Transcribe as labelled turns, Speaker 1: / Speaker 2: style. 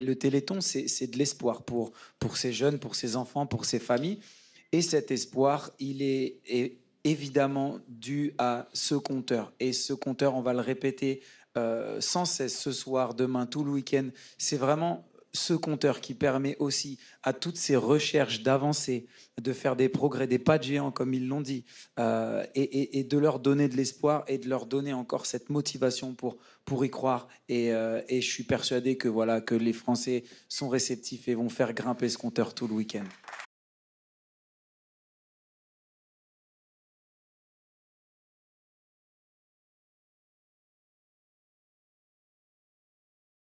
Speaker 1: Le Téléthon, c'est de l'espoir pour, pour ces jeunes, pour ces enfants, pour ces familles. Et cet espoir, il est, évidemment dû à ce compteur. Et ce compteur, on va le répéter euh, sans cesse ce soir, demain, tout le week-end. C'est vraiment ce compteur qui permet aussi à toutes ces recherches d'avancer, de faire des progrès, des pas de géants, comme ils l'ont dit, euh, et, de leur donner de l'espoir et de leur donner encore cette motivation pour, pour y croire. Et, euh, et je suis persuadé que, voilà, que les Français sont réceptifs et vont faire grimper ce compteur tout le week-end.